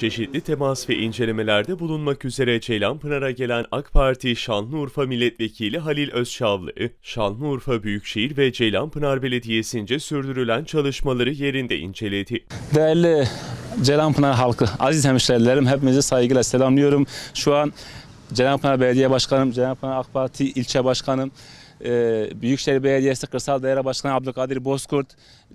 Çeşitli temas ve incelemelerde bulunmak üzere Ceylanpınar'a gelen AK Parti Şanlıurfa Milletvekili Halil Özçavlı, Şanlıurfa Büyükşehir ve Ceylanpınar Belediyesi'nce sürdürülen çalışmaları yerinde inceledi. Değerli Ceylanpınar halkı, aziz hemşerilerim hepinizi saygıyla selamlıyorum. Şu an Ceylanpınar Belediye Başkanım, Ceylanpınar AK Parti İlçe başkanım, e, Büyükşehir Belediyesi Kırsal Daire Başkanı Abdülkadir Bozkurt,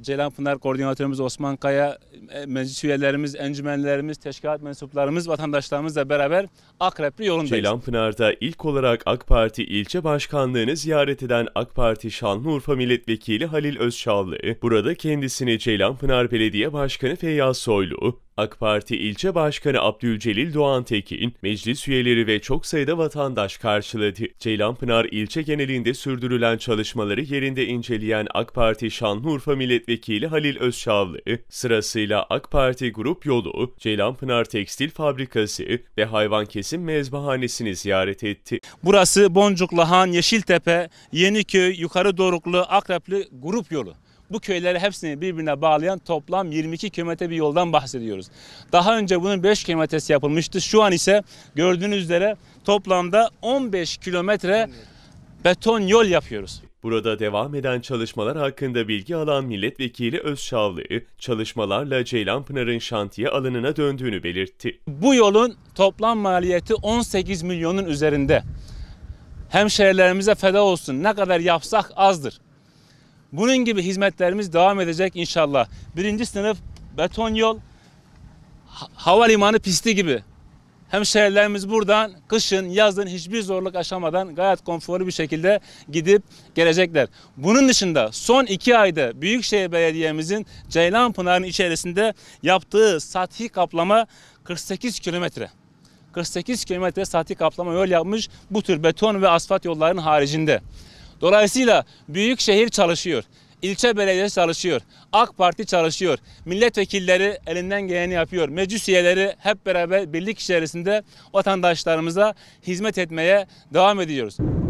Ceylanpınar Koordinatörümüz Osman Kaya, e, meclis üyelerimiz, encümenlerimiz, teşkilat mensuplarımız, vatandaşlarımızla beraber Akrepli yolundayız. Ceylanpınar'da ilk olarak AK Parti ilçe başkanlığını ziyaret eden AK Parti Şanlıurfa Milletvekili Halil Özçallı, burada kendisini Ceylanpınar Belediye Başkanı Feyyaz Soylu, AK Parti ilçe başkanı Abdülcelil Doğan Tekin, meclis üyeleri ve çok sayıda vatandaş karşıladı. Ceylanpınar ilçe genelinde sürdürülen çalışmaları yerinde inceleyen AK Parti Şanlıurfa Milletvekili Halil Özçavlı, sırasıyla AK Parti Grup Yolu, Ceylanpınar Tekstil Fabrikası ve Hayvan Kesim Mezbahanesini ziyaret etti. Burası Boncuk, Lahan, Yeşiltepe, Yeniköy, Yukarı Doruklu, Akrepli Grup Yolu. Bu köyleri hepsini birbirine bağlayan toplam 22 kilometre bir yoldan bahsediyoruz. Daha önce bunun 5 kilometresi yapılmıştı. Şu an ise gördüğünüz üzere toplamda 15 kilometre beton yol yapıyoruz. Burada devam eden çalışmalar hakkında bilgi alan milletvekili Öz Şavlı, çalışmalarla Ceylanpınar'ın şantiye alanına döndüğünü belirtti. Bu yolun toplam maliyeti 18 milyonun üzerinde. Hemşehrilerimize feda olsun ne kadar yapsak azdır. Bunun gibi hizmetlerimiz devam edecek inşallah. Birinci sınıf beton yol, havalimanı pisti gibi. Hemşehrilerimiz buradan kışın, yazın hiçbir zorluk aşamadan gayet konforlu bir şekilde gidip gelecekler. Bunun dışında son iki ayda Büyükşehir Belediye'mizin Ceylanpınar'ın içerisinde yaptığı sathi kaplama 48 kilometre. 48 kilometre sathi kaplama yol yapmış bu tür beton ve asfalt yolların haricinde. Dolayısıyla büyük şehir çalışıyor. İlçe belediyesi çalışıyor. AK Parti çalışıyor. Milletvekilleri elinden geleni yapıyor. Meclis üyeleri hep beraber birlik içerisinde vatandaşlarımıza hizmet etmeye devam ediyoruz.